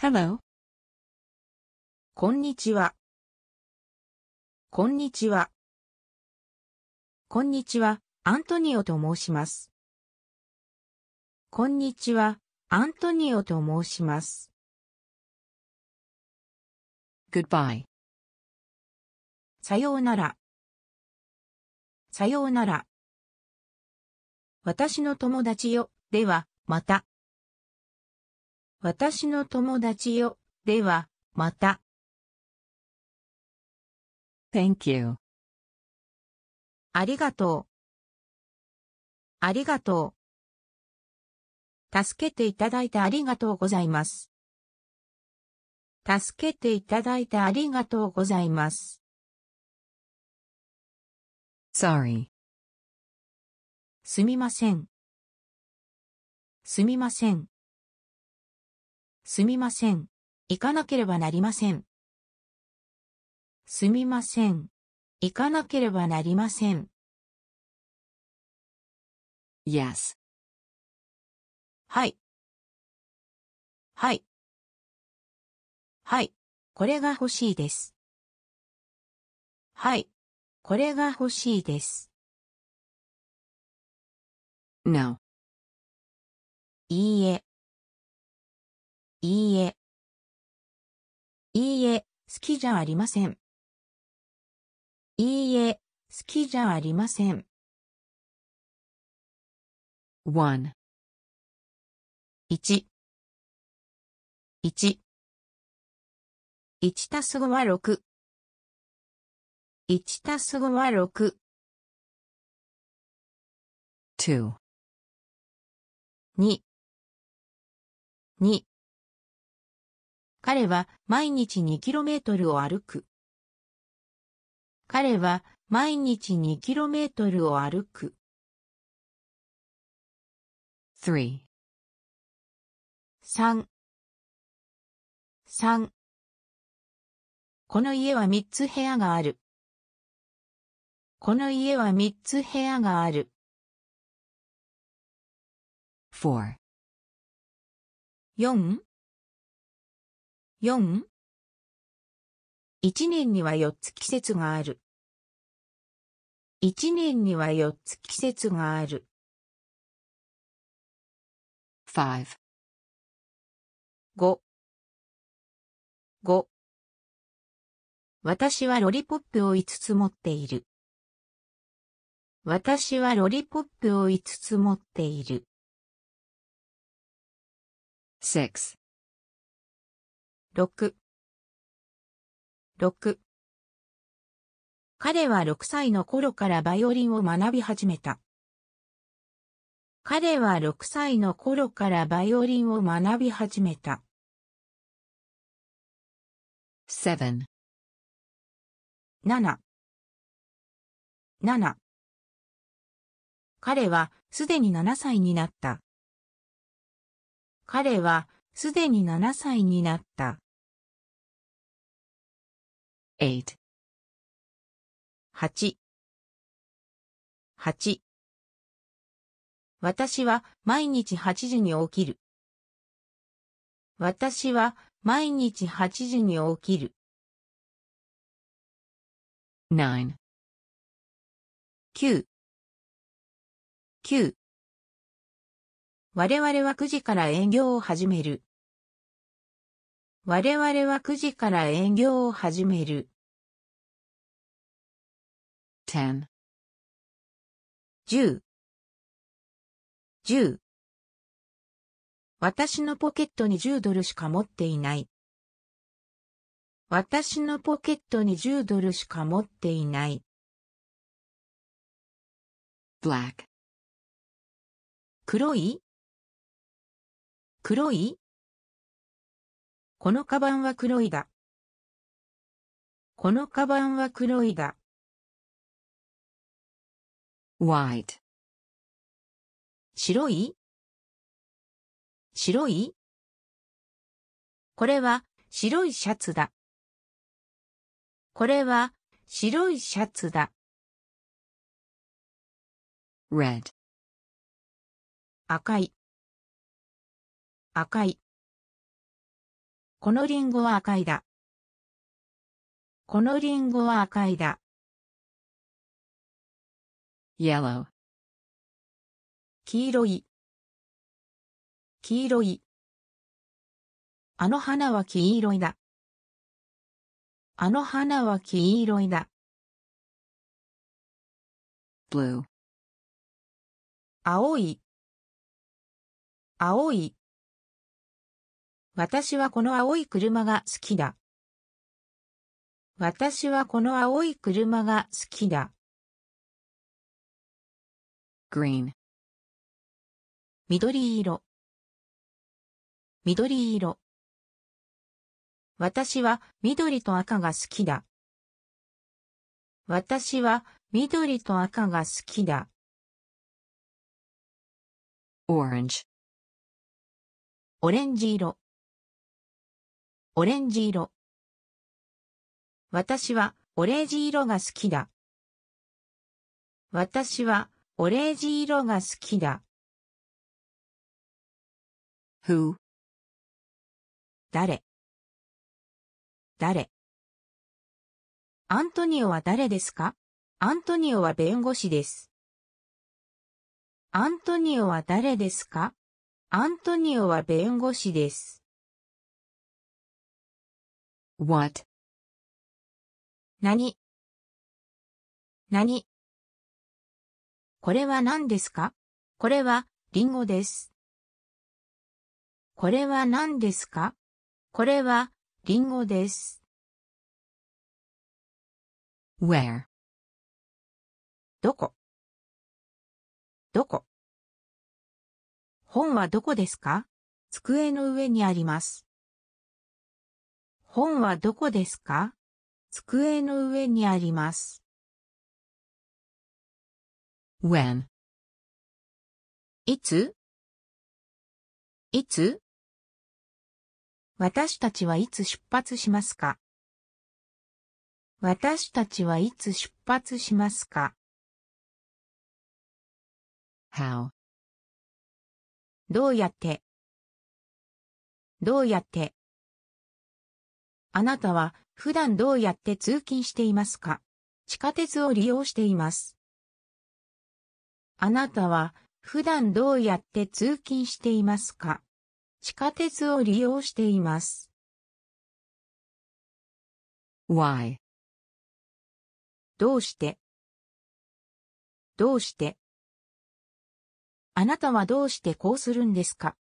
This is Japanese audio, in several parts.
Hello. こんにちは。こんにちは。こんにちは、アントニオと申します。こんにちは、アントニオと申します。Goodbye. さようなら。さようなら。私の友達よ、では、また。私の友達よ。では、また。Thank you. ありがとう。ありがとう。助けていただいてありがとうございます。助けていただいてありがとうございます。Sorry. すみません。すみません。すみません。行かなければなりません。すみません。行かなければなりません。Yes. はい。はい。はい。これが欲しいです。はい。これが欲しいです。No. いいえ。いいえ。いいえ、好きじゃありません。いいえ、好きじゃありません。one 1 1一たす5は六。一たす5は6 2 2 2彼は毎日 2km を歩く。彼は毎日 2km を歩く。3この家は3つ部屋がある。この家は3つ部屋がある。4 4 4? 一年には4つ季節がある。一年には4つ季節がある。5 5, 5私はロリポップを5つ持っている。私はロリポップを5つ持っている。6 6。6。彼は6歳の頃からバイオリンを学び始めた。彼は6歳の頃からバイオリンを学び始めた。7 7, 7彼はすでに7歳になった。彼はすでに7歳になった。eight 八八私は毎日8時に起きる。私は毎日8時に起きる。9 9 9我々は9時から営業を始める。我々は9時から営業を始める。10 10私のポケットに10ドルしか持っていない。私のポケットに10ドルしか持っていない。black 黒い黒いこのカバンは黒いだ。このカバンは黒いだ。white 白い白いこれは白いシャツだ。これは白いシャツだ。red 赤い赤いこのリンゴは赤いだ。このリンゴは赤いだ。yellow 黄色い黄色いあの花は黄色いだあの花は黄色いだ blue 青い青い私はこの青い車が好きだ。私はこの青い車が好きだ。green 緑色緑色私は緑と赤が好きだ。私は緑と赤が好きだ。o r a n オレンジ色オレンジ色。私は、オレンジ色が好きだ。私は、オレンジ色が好きだ。who 誰誰アントニオは誰ですかアントニオは弁護士です。アントニオは誰ですかアントニオは弁護士です。What? 何何これは何ですかこれは、リンゴです。これは何ですかこれは、リンゴです。where どこどこ本はどこですか机の上にあります。本はどこですか机の上にあります。when いついつ私たちはいつ出発しますか私たちはいつ出発しますか How? どうやってどうやってあなたは普段どうやって通勤していますか地下鉄を利用しています。あなたは普段どうやって通勤していますか地下鉄を利用しています。Why? どうしてどうしてあなたはどうしてこうするんですか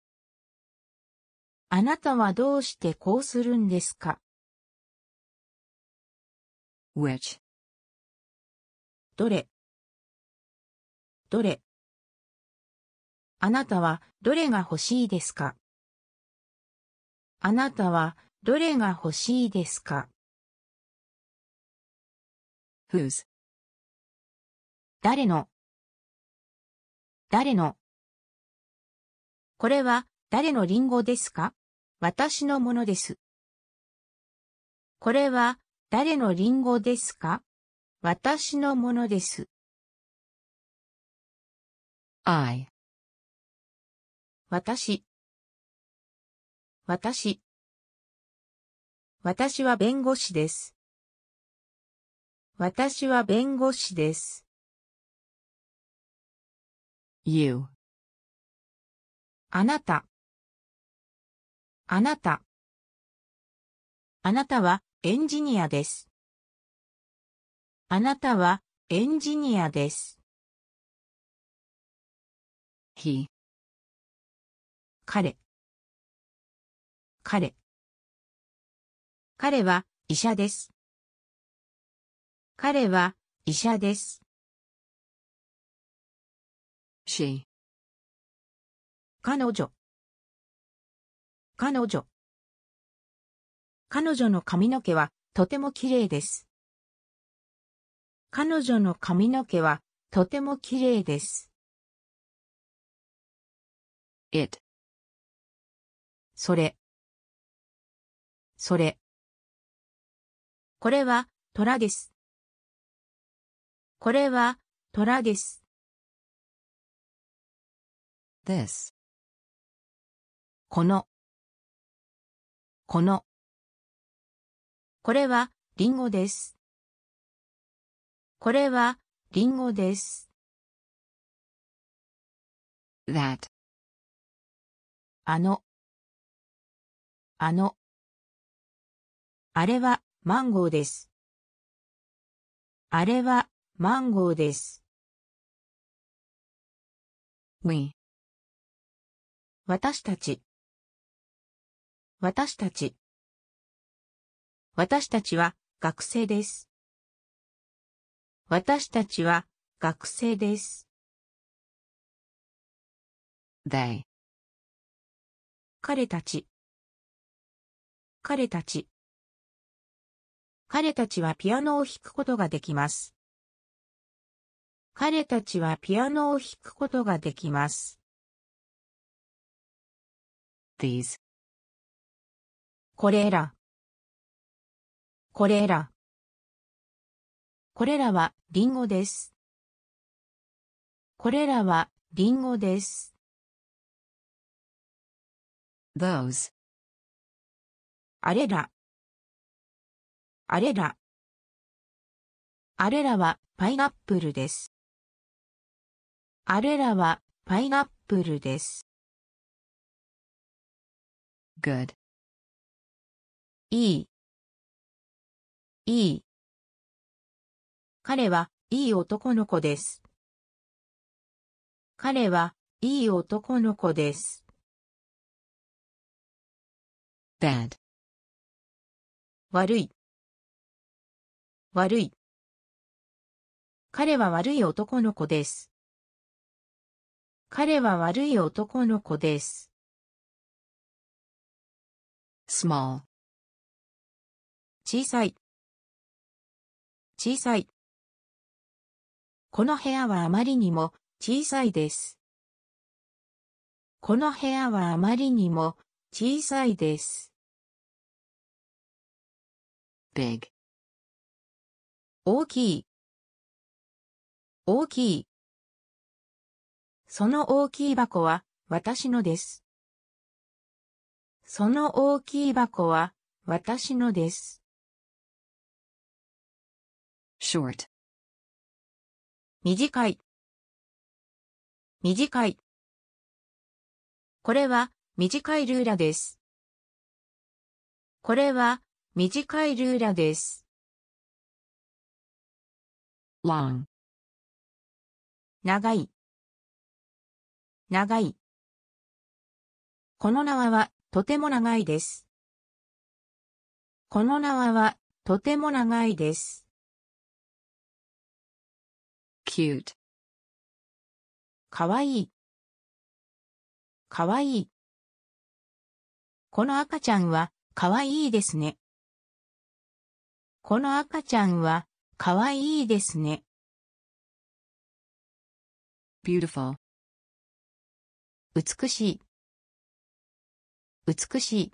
あなたはどうしてこうするんですか which どれどれあなたはどれが欲しいですかあなたはどれが欲しいですか whose 誰の誰のこれは誰のリンゴですか私のものです。これは誰のリンゴですか私のものです。I 私私私は弁護士です。私は弁護士です。You あなたあなたあなたはエンジニアです。あなたはエンジニアです。he 彼彼彼は医者です。彼は医者です。she 彼女彼女彼女の髪の毛はとても綺麗です。彼女の髪の毛はとても綺麗です。it それそれこれは虎です。これは虎です。this このこのこれは、リンゴです。これは、リンゴです。that あの、あの、あれは、マンゴーです。あれは、マンゴーです。we 私たち、私たち。私たちは学生です。私たちは学生です。they 彼たち彼たち彼たちはピアノを弾くことができます。彼たちはピアノを弾くことができます。these これらこれら。これらは、リンゴです。これらは、リンゴです。those あれら。あれら。あれらは、パイナップルです。あれらは、パイナップルです。good いいいい。彼は、いい男の子です。彼は、いい男の子です。bad 悪い悪い彼は悪い男の子です。彼は悪い男の子です。small 小さい小さい。この部屋はあまりにも小さいです。この部屋はあまりにも小さいです。big 大きい大きいその大きい箱は私のです。その大きい箱は私のです。short 短い短いこれは短いルーラです。これは短いルーラです。long 長い長いこの縄はとても長いです。この縄はとても長いです。cute かわいいかわいいこの赤ちゃんはかわいいですねこの赤ちゃんはかわいいですね beautiful 美しい美しい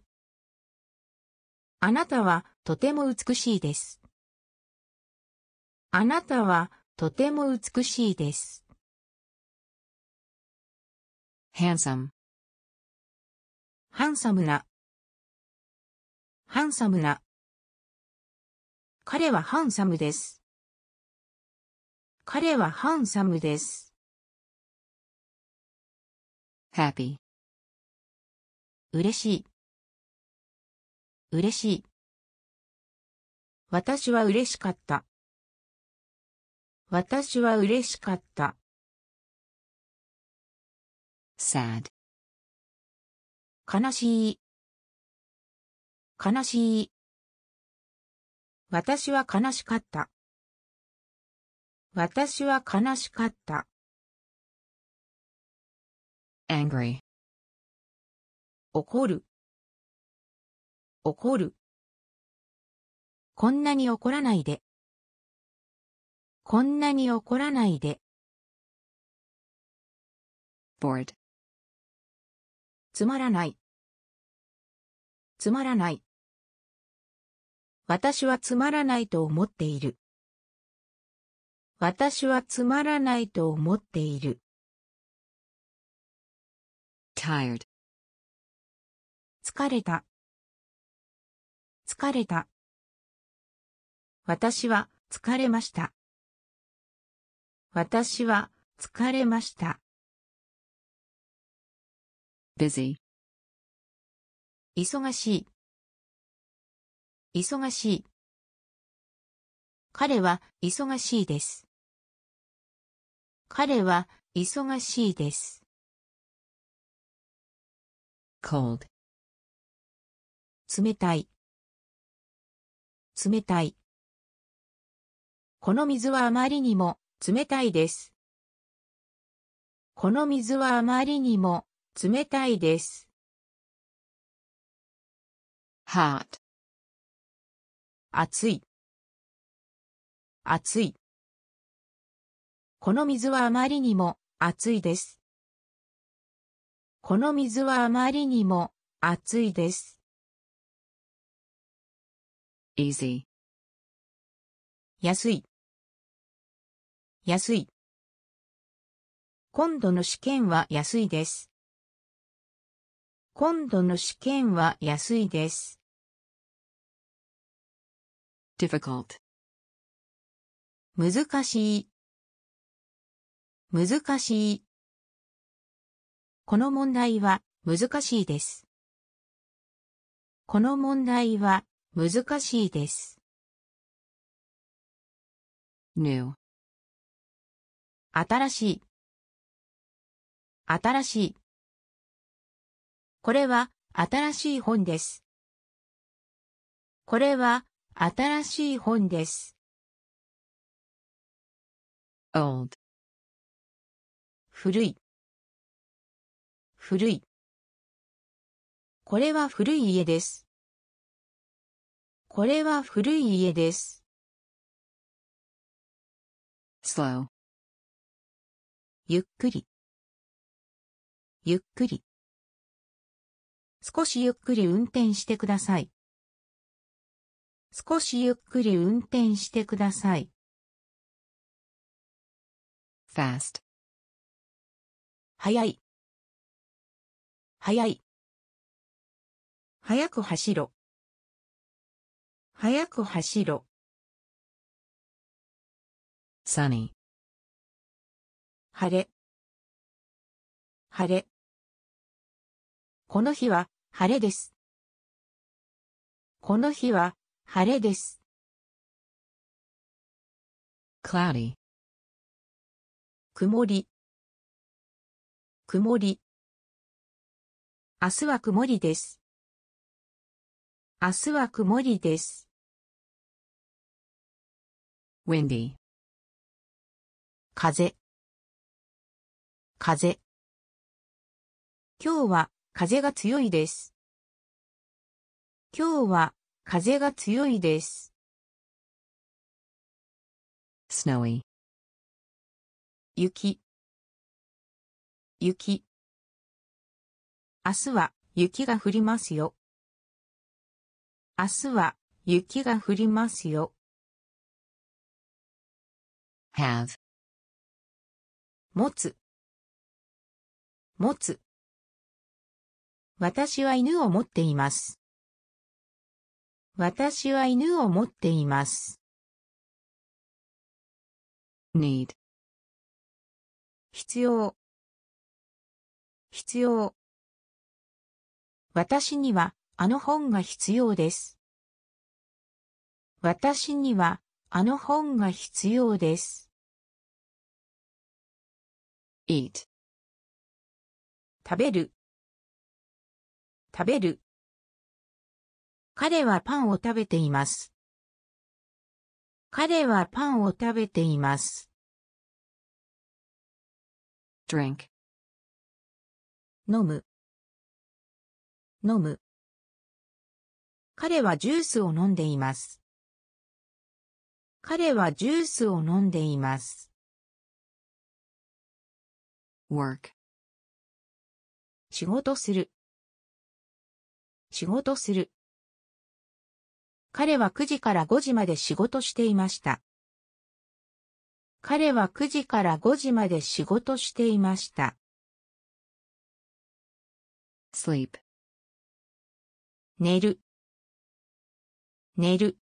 あなたはとても美しいです。あなたはとても美しいです。handsome ハンサムなハンサムな彼はハンサムです。彼はハンサムです。happy 嬉しい嬉しい私は嬉しかった私は嬉しかった。sad 悲しい悲しい私は悲しかった。私は悲しかった。angry 怒る怒るこんなに怒らないでこんなに怒らないで。bored つまらない。つまらない。私はつまらないと思っている。私はつまらないと思っている。tired 疲れた。疲れた。私は疲れました。私は疲れました。busy 忙しい忙しい彼は忙しいです彼は忙しいです cold 冷たい冷たいこの水はあまりにも冷たいです。この水はあまりにも冷たいです。hot 熱い熱いこの水はあまりにも熱いです。この水はあまりにも熱いです。easy 安い安い。今度の試験は安いです。今度の試験は安いです。difficult 難しい難しいこの問題は難しいです。この問題は難しいです。new 新しい。新しい。これは、新しい本です。これは、新しい本です。old 古い。古い。これは古い家です。これは古い家です。slow ゆっくりゆっくり少しゆっくり運転してください少しゆっくり運転してください fast 速い速い速く走ろ速く走ろ sunny 晴れ。晴れ。この日は晴れです。この日は晴れです。cloudy 曇り曇り明日は曇りです。明日は曇りです。windy 風風。今日は風が強いです。今日は風が強いです。snowy 雪雪明日は雪が降りますよ。明日は雪が降りますよ。have 持つ持つ。私は犬を持っています。私は犬を持っています。need 必要必要私にはあの本が必要です。私にはあの本が必要です。eat 食べる食べる彼はパンを食べています。彼はパンを食べています。drink 飲む飲む彼はジュースを飲んでいます。彼はジュースを飲んでいます。work 仕事する。仕事する。彼は9時から5時まで仕事していました。彼は9時から5時まで仕事していました。sleep 寝る寝る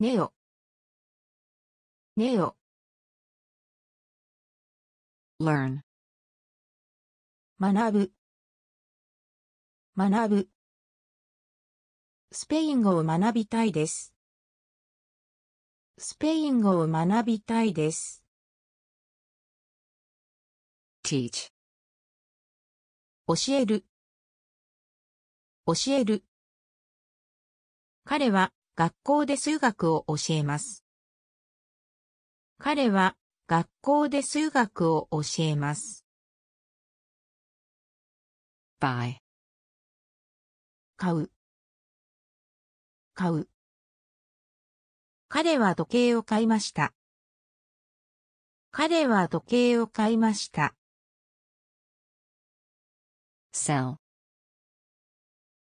寝よ寝よ learn 学ぶ学ぶスペイン語を学びたいですスペイン語を学びたいです teach 教える教える彼は学校で数学を教えます。彼は学校で数学を教えます。buy 買う買う彼は時計を買いました彼は時計を買いました sell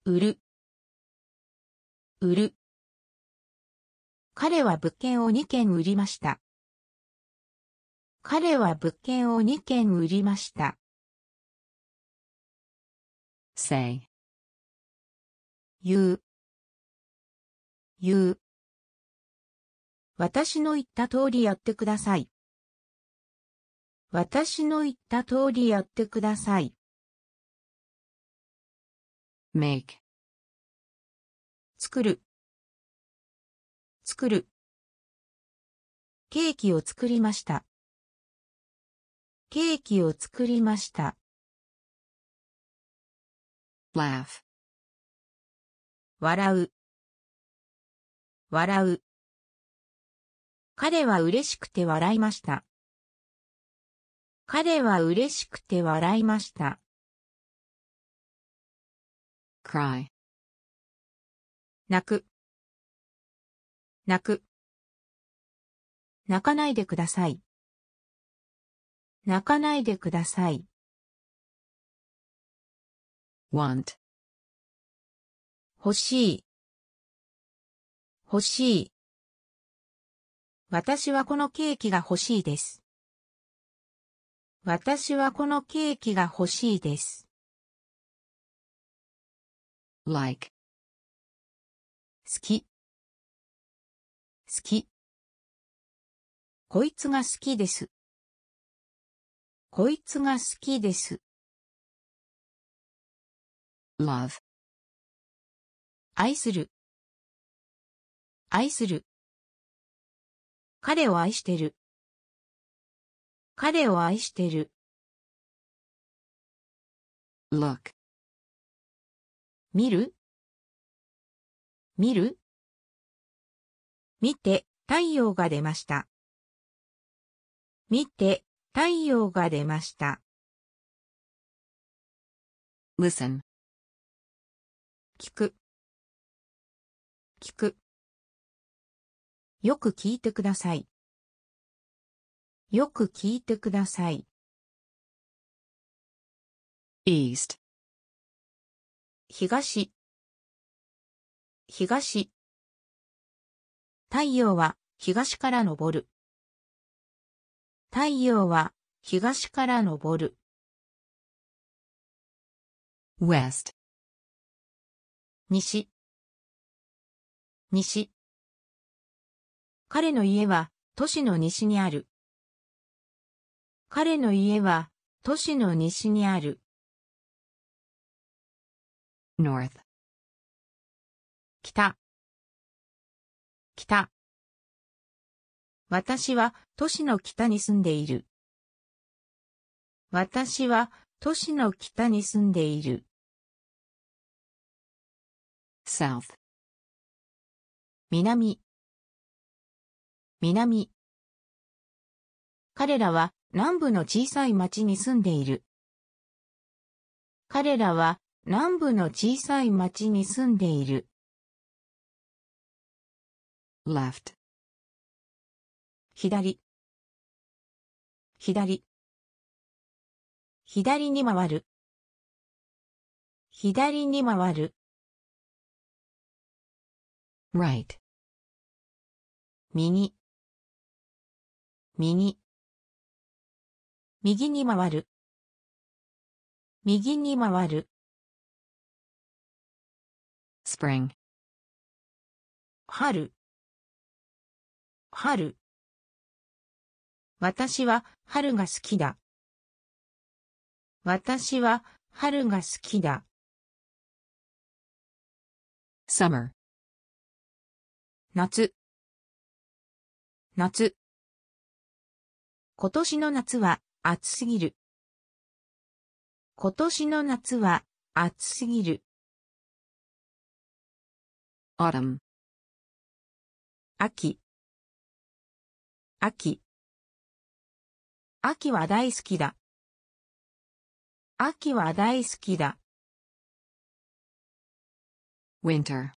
売る売る彼は物件を2件売りました。彼は物件を2件売りました。say 言う言う私の言った通りやってください私の言った通りやってください make 作る作るケーキを作りましたケーキを作りました laugh 笑う笑う彼は嬉しくて笑いました彼は嬉しくて笑いました cry 泣く泣く泣かないでください泣かないでください want 欲しい欲しい私はこのケーキが欲しいです。私はこのケーキが欲しいです。like 好き好きこいつが好きです。こいつが好きです。love 愛する愛する彼を愛してる彼を愛してる look 見る見る見て太陽が出ました見て太陽が出ました listen 聞く。聞く。よく聞いてください。よく聞いてください。east 東東太陽は東から昇る太陽は東から昇る west 西西彼の家は都市の西にある彼の家は都市の西にある north 北北私は都市の北に住んでいる私は都市の北に住んでいる south 南南彼らは南部の小さい町に住んでいる彼らは南部の小さい町に住んでいる left 左左左に回る左に回る right 右右右に回る右に回る spring 春春私は春が好きだ私は春が好きだ summer 夏、夏。今年の夏は暑すぎる。今年の夏は暑すぎる。autumn 秋秋秋は大好きだ秋は大好きだ winter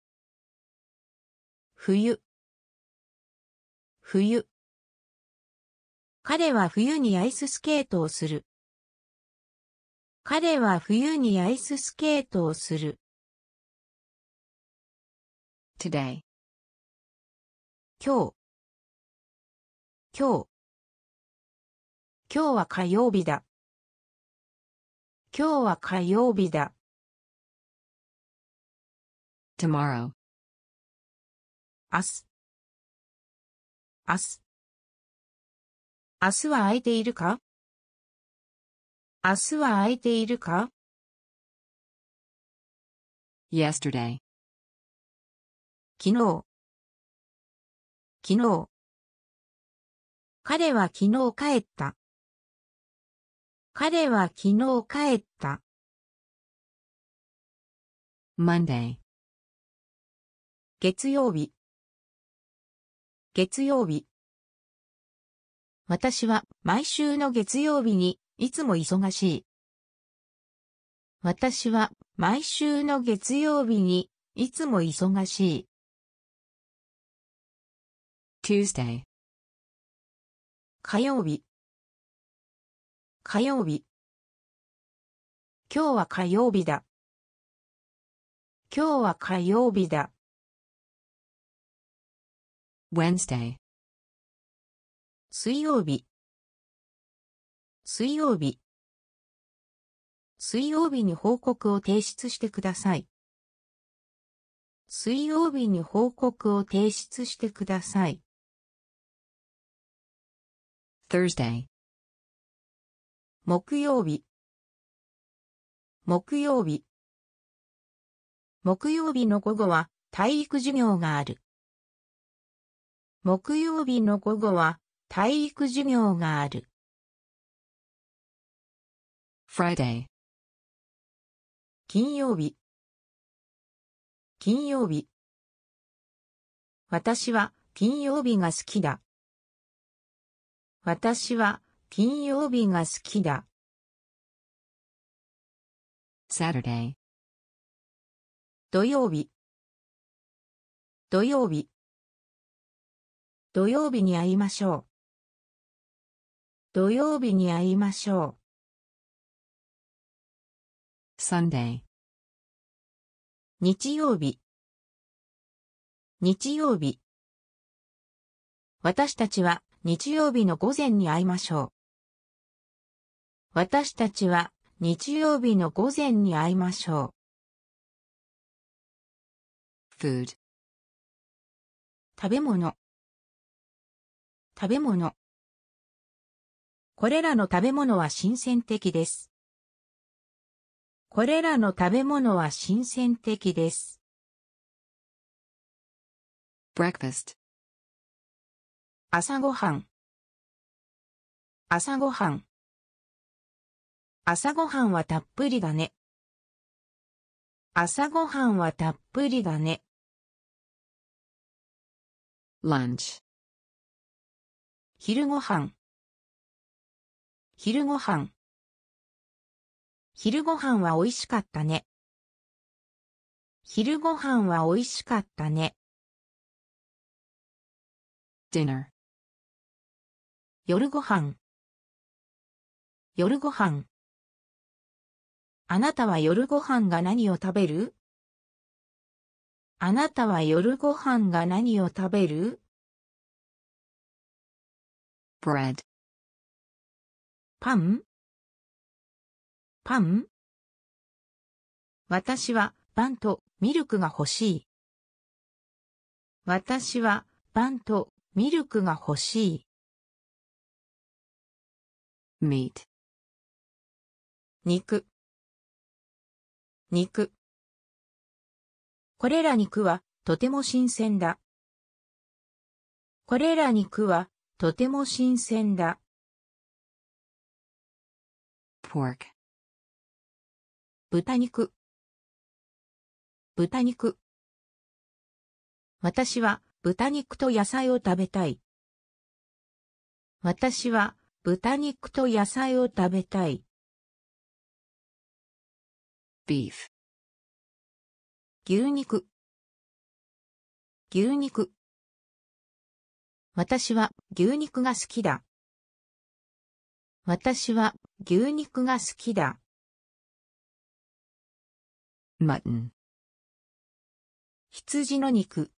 冬冬彼は冬にアイススケートをする。彼は冬にアイススケートをする。today 今日今日今日は火曜日だ。今日は火曜日だ。tomorrow 明日。明日。明日は空いているか明日は空いているか yesterday 昨日昨日彼は昨日帰った彼は昨日帰った Monday 月曜日月曜日。私は毎週の月曜日にいつも忙しい。私は毎週の月曜日にいつも忙しい。Tuesday 火曜日火曜日今日は火曜日だ今日は火曜日だ Wednesday 水曜日水曜日水曜日に報告を提出してください水曜日に報告を提出してください Thursday 木曜日木曜日木曜日の午後は体育授業がある木曜日の午後は体育授業がある。Friday 金曜日金曜日私は金曜日が好きだ。私は金曜日が好きだ。Saturday 土曜日土曜日土曜日に会いましょう。土曜日に会いましょう。Sunday 日曜日日曜日私たちは日曜日の午前に会いましょう。私たちは日曜日の午前に会いましょう。food 食べ物食べ物。これらの食べ物は新鮮的です。これらの食べ物は新鮮的です。breakfast 朝ごはん朝ごはん朝ごはんはたっぷりだね朝ごはんはたっぷりだね lunch 昼ごはん昼ごはん昼ごはんは美味しかったね昼ごはんは美味しかったね dinner 夜ごはん夜ごはんあなたは夜ご飯が何を食べるあなたは夜ご飯が何を食べる bread パンパン私はパンとミルクが欲しい私はパンとミルクが欲しい meat 肉肉これら肉はとても新鮮だ。これら肉はとても新鮮だ。pork 豚肉豚肉私は豚肉と野菜を食べたい。私は豚肉と野菜を食べたい。beef 牛肉牛肉私は牛肉が好きだ。私は牛肉が好きだ。マトン。羊の肉。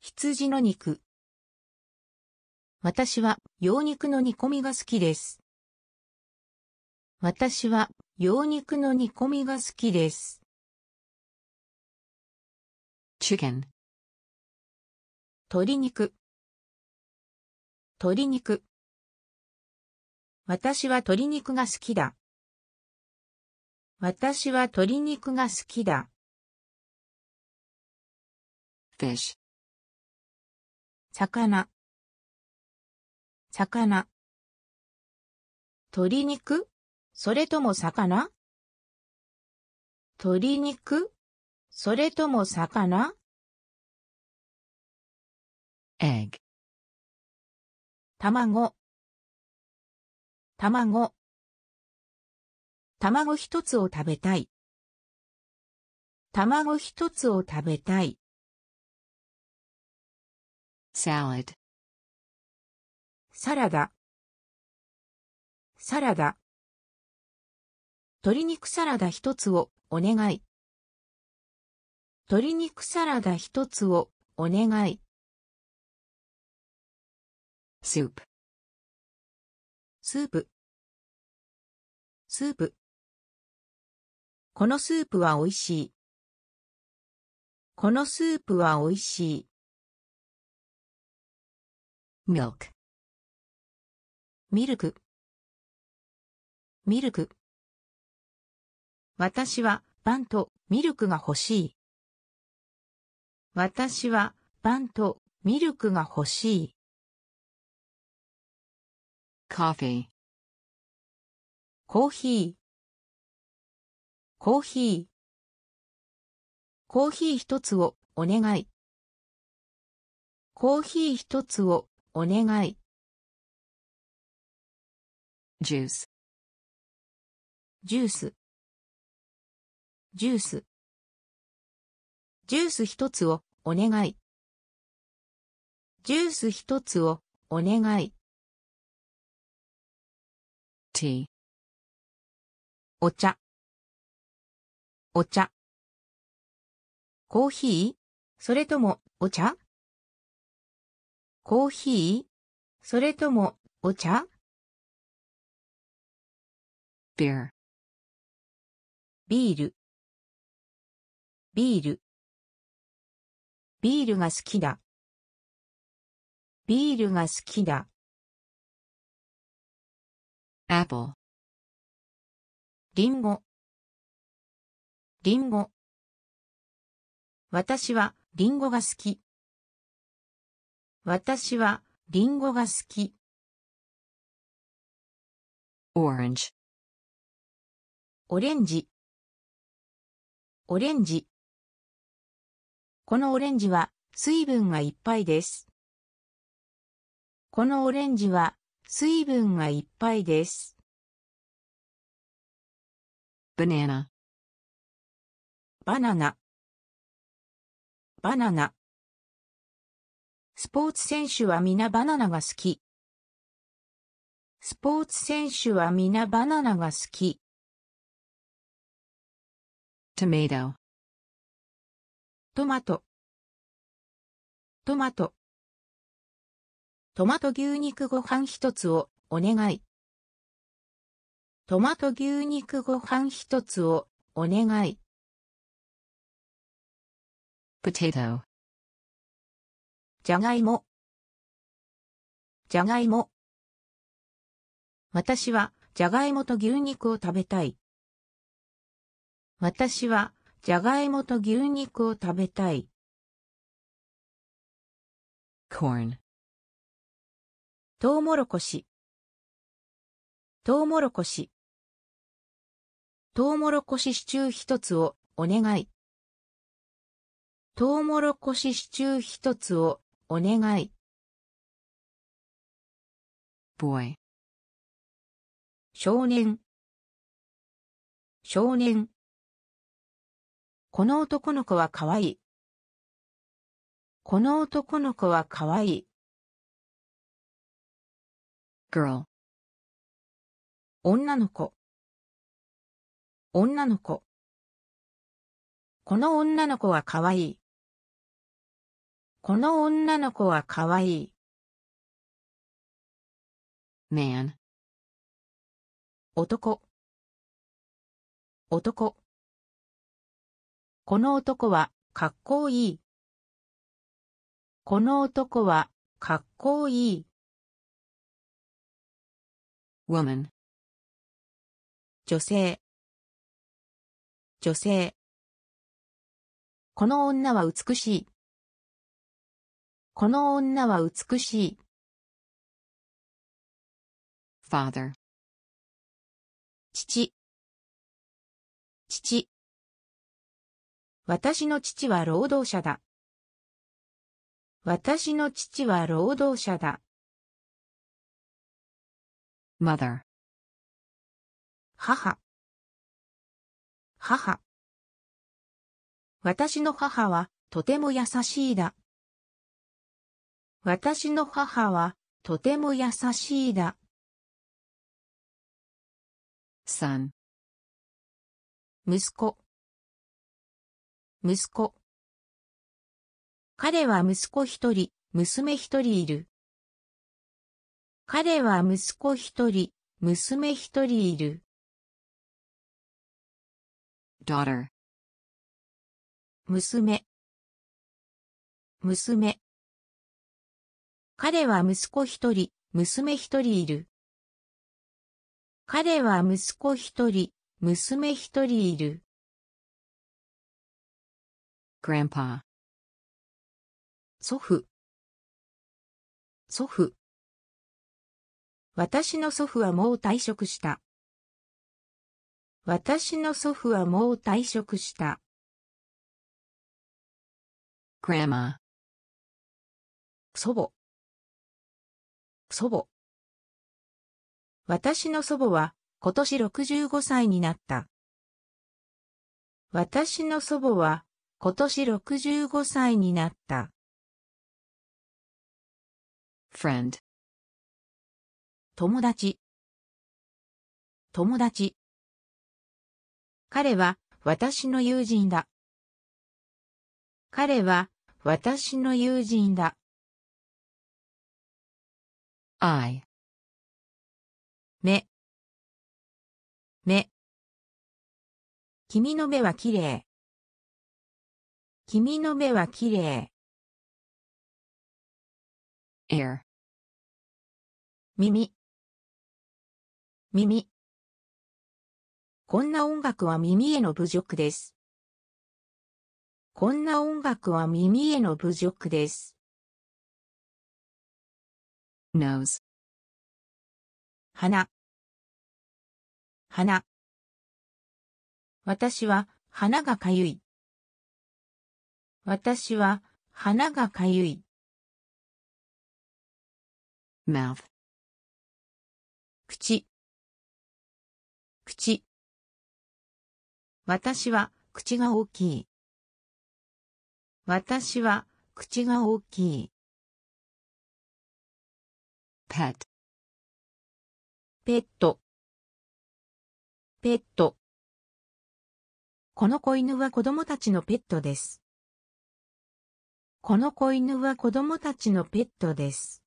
羊の肉。私は羊肉の煮込みが好きです。私は羊肉の煮込みが好きです。c h i 鶏肉鶏肉私は鶏肉が好きだ。私は鶏肉が好きだ。fish 魚魚鶏肉それとも魚鶏肉それとも魚 egg 卵卵卵一つを食べたい卵一つを食べたいサラダサラダ鶏肉サラダ一つをお願い鶏肉サラダ一つをお願い soup スープスープこのスープは美味しいこのスープは美味しい milk ミルクミルク私はパンとミルクが欲しい私はパンとミルクが欲しい coffee コーヒーコーヒーコーヒー一つをお願いコーヒー一つをお願いジュースジュースジュースジュース一つをお願いジュース一つをお願いお茶お茶コーヒーそれともお茶コーヒーそれともお茶ビールビールビールが好きだビールが好きだ apple りんごりんご私はリンゴが好き私はリンゴが好き orange オレンジオレンジこのオレンジは水分がいっぱいです。このオレンジは水分がいっぱいです。バナナバナナバナナスポーツ選手は皆バナナが好き。スポーツ選手は皆バナナが好き。トマトトマトトマトトマト牛肉ご飯一つをお願い。トマト牛肉ご飯一つをお願い。ポテト。じゃがいもじゃがいも私はじゃがいもと牛肉を食べたい。私はじゃがいもと牛肉を食べたい。コーン。トウモロコシトウモロコシトウモロコシシチュー一つをお願いトウモロコシシチュー一つをお願い boy 少年少年この男の子はかわいいこの男の子はかわいい girl 女の子女の子この女の子は可愛いこの女の子は可愛い man 男男この男はかっこいいこの男はかっこいい woman 女性女性この女は美しいこの女は美しい father 父父私の父は労働者だ私の父は労働者だ mother 母母私の母はとても優しいだ。私の母はとても優しいだ。son 息子息子彼は息子一人、娘一人いる。彼は息子一人、娘一人いる。daughter 娘娘彼は息子一人、娘一人いる。彼は息子一人、娘一人いる。grandpa 祖父祖父私の祖父はもう退職した。私の祖父はもう退職した。grandma 祖母祖母私の祖母は今年65歳になった。私の祖母は今年65歳になった。friend 友達。友達。彼は、私の友人だ。彼は、私の友人だ。I 目目君の目はきれい。君の目はきれい。e r 耳耳。こんな音楽は耳への侮辱です。こんな音楽は耳への侮辱です。nose 鼻鼻私は鼻がかゆい。私は鼻がかゆい。mouth 口口。私は、口が大きい。私は、口が大きい。ペット。ペット。ペット。この子犬は子供たちのペットです。この子犬は子供たちのペットです。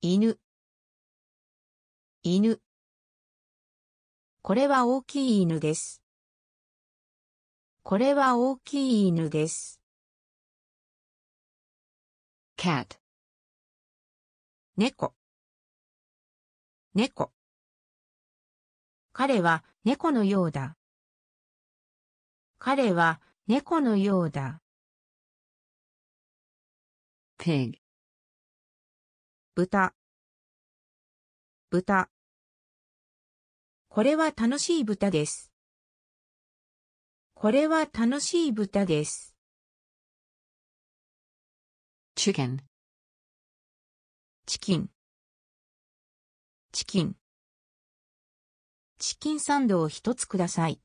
犬犬これは大きい犬です。これは大きい犬です。cat 猫猫彼は猫のようだ。彼は猫のようだ。pig 豚豚これは楽しい豚です。これは楽しい豚です。チキンチキンチキンチキンサンドを一つください。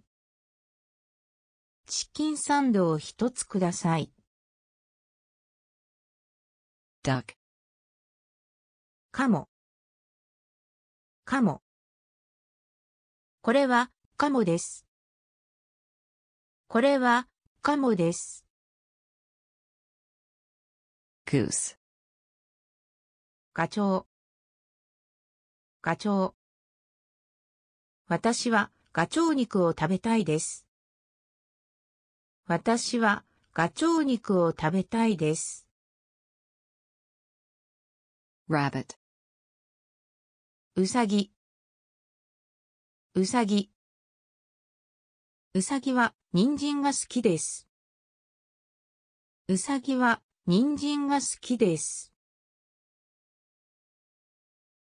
チキンサンドを一つください。ダックかも。かも。これは、かもです。これは、かもです。グース。課長。課長。私は、ガチョウ肉を食べたいです。私は、ガチョウ肉を食べたいです。rabbit うさぎうさぎうさぎは人参が好きです。うさぎは人参が好きです。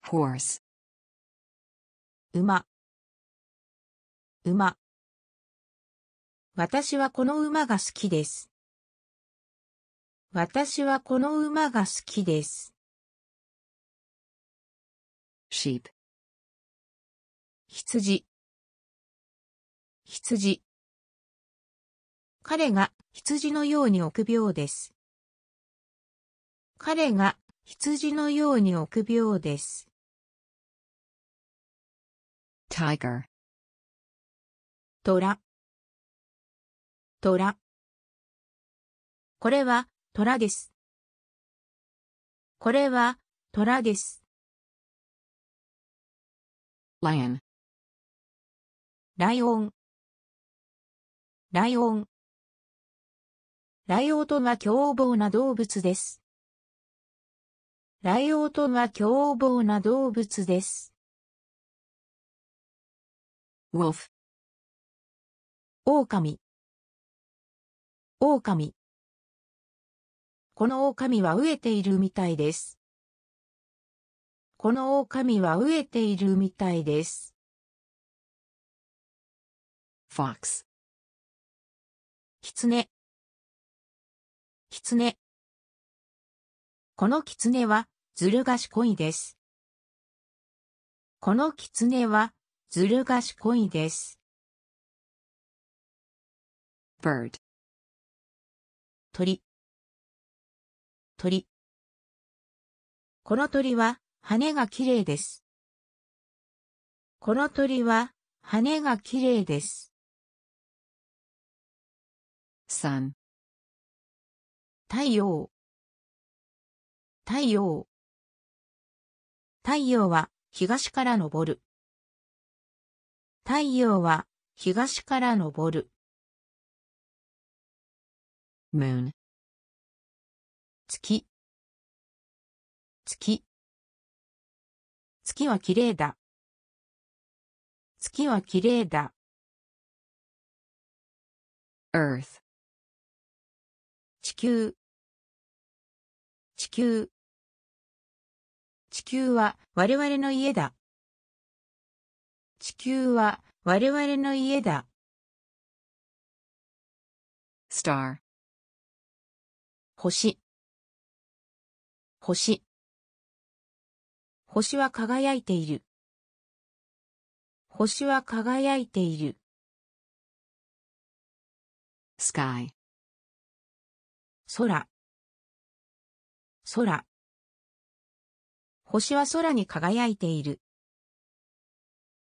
horse 馬馬私はこの馬が好きです。私はこの馬が好きです。sheep 羊羊彼が羊のように臆病です。彼が羊のように臆病です。tiger 虎虎これは虎です。これは虎です。lion ライオンライオンライオンとが凶暴な動物です。ライオンとが凶暴な動物です。ウォフ狼狼この狼は飢えているみたいです。この狼は飢えているみたいです。fox 狐狐この狐はずる賢いです。このネはずる賢いです。bird 鳥鳥この鳥は羽が綺麗です。この鳥は、羽が綺麗です。s 太陽太陽太陽は東から昇る太陽は東から昇る moon 月月月は綺麗だ。月は綺麗だ。earth 地球地球地球は我々の家だ。地球は我々の家だ。star 星星星は輝いている。星は輝いている。sky 空空星は空に輝いている。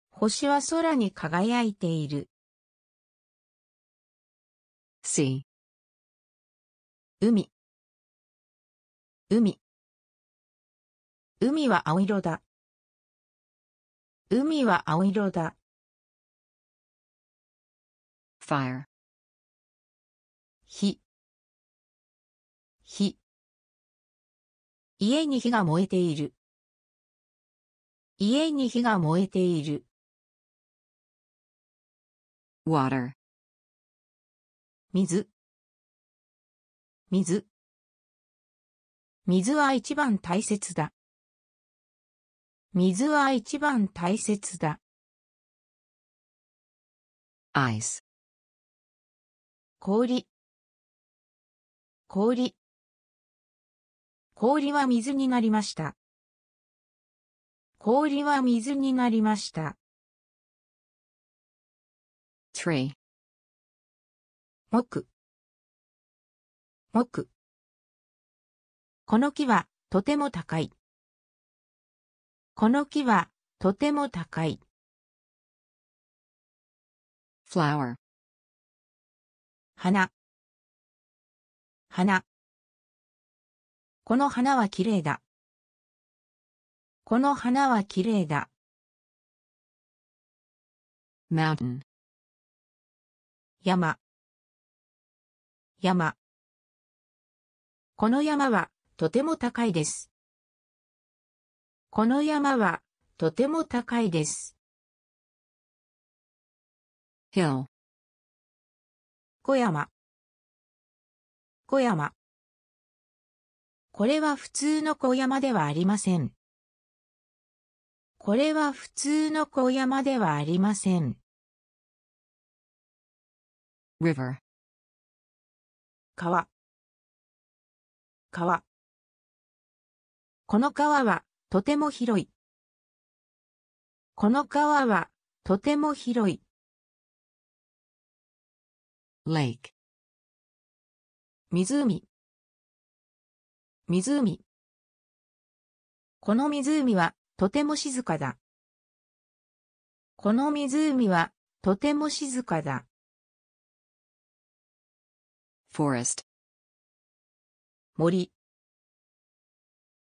星は空に輝いている。s e 海海海は青色だ。海は青色だ。fire 火火家に火が燃えている。家に火が燃えている。water 水水水は一番大切だ。水は一番大切だ。アイス。氷。氷。氷は水になりました。氷は水になりました。tree 木木この木はとても高い。この木はとても高い。flower 花花この花は綺麗だ。この花はれいだ。mountain 山山この山はとても高いです。この山は、とても高いです。hill 小山小山これは普通の小山ではありません。これは普通の小山ではありません。river 川川この川はとても広い。この川は、とても広い。lake 湖湖この湖は、とても静かだ。この湖は、とても静かだ。forest 森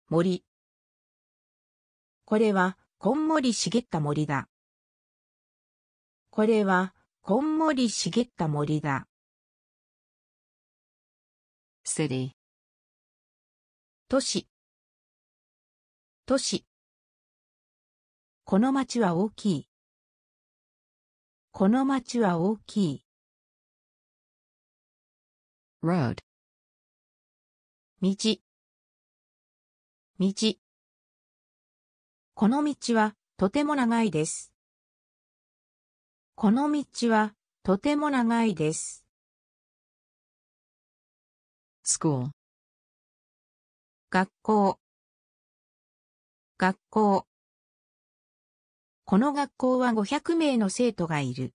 森これは、こんもり茂った森だ。これは、こんもり茂った森だ。city 都市都市この町は大きい。この町は大きい。road 道道この道は、とても長いです。この道は、とても長いです。school 学校学校この学校は500名の生徒がいる。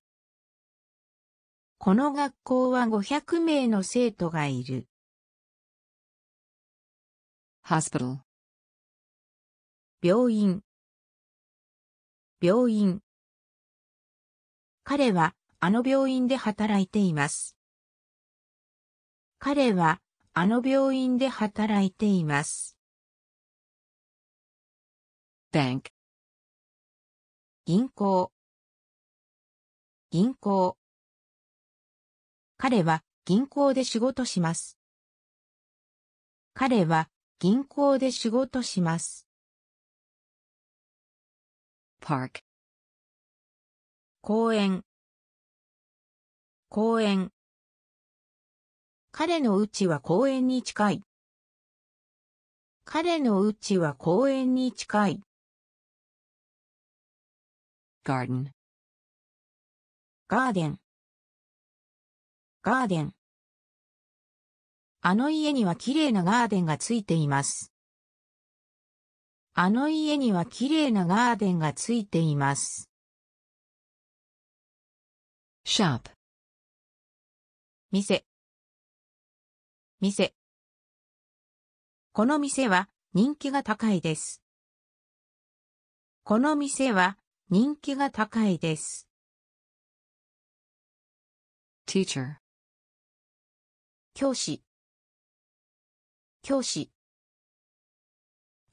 この学校は500名の生徒がいる。hospital 病院病院。彼は、あの病院で働いています。彼は、あの病院で働いています。bank 銀行銀行彼は銀行で仕事します。彼は銀行で仕事します。park 公園公園彼のうちは公園に近い彼のうちは公園に近い garden ガーデンガーデンあの家にはきれいなガーデンがついています。あの家には綺麗なガーデンがついています。シャープ。店。店。この店は人気が高いです。この店は人気が高いです。teacher 教師教師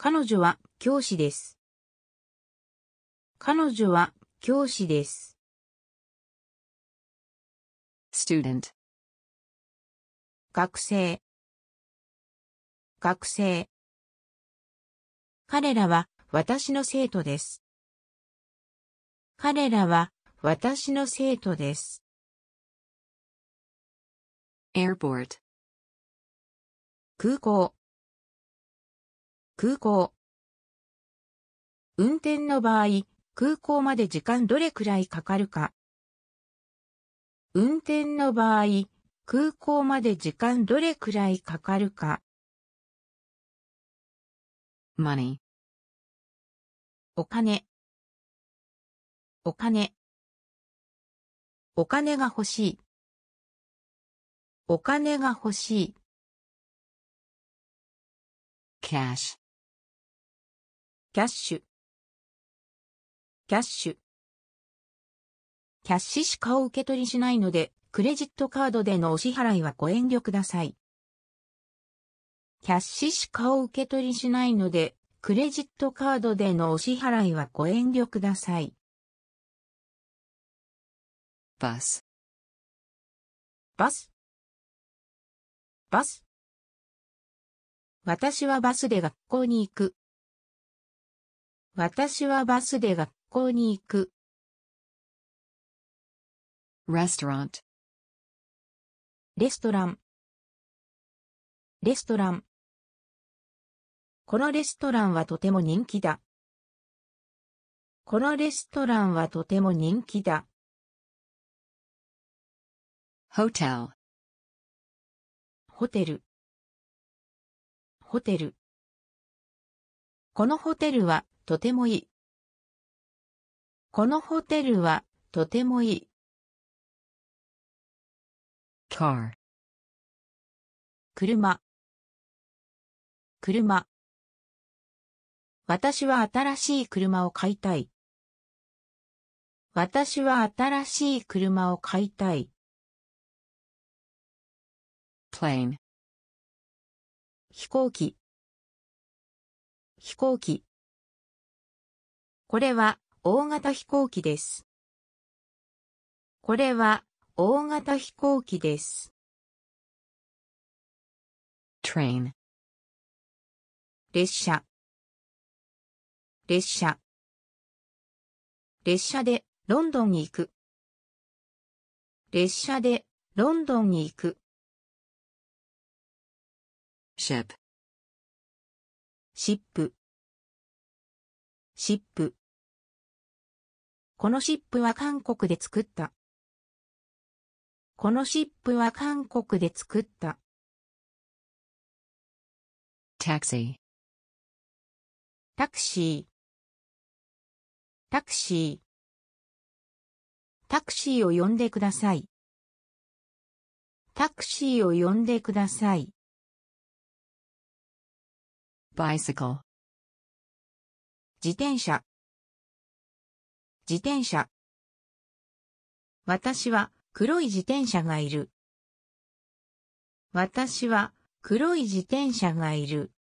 彼女は教師です。彼女は教師です。student 学生学生彼らは私の生徒です。彼らは私の生徒です。airport 空港空港。運転の場合、空港まで時間どれくらいかかるか。運転の場合、空港まで時間どれくらいかかるか。money お金お金お金が欲しいお金が欲しい cash キャッシュキャッシュキャッシュしかお受け取りしないので、クレジットカードでのお支払いはご遠慮ください。キャッシュしかお受け取りしないので、クレジットカードでのお支払いはご遠慮ください。バスバスバス私はバスで学校に行く。私はバスで学校に行く。restaurant レストランレストランこのレストランはとても人気だ。このレストランはとても人気だ。hotel ホテルホテルこのホテルはとてもいい。このホテルは、とてもいい。car 車車私は新しい車を買いたい。私は新しい車を買いたい。plane 飛行機飛行機これは大型飛行機です。これは大型飛行機です。train 列車列車列車でロンドンに行く列車でロンドンに行く ship シップシップこのシップは韓国で作った。このシップは韓国で作った。タクシータクシータクシータクシーを呼んでください。タクシーを呼んでください。自転車自転車。私は黒い自転車がいる。私は黒い自転車がいる。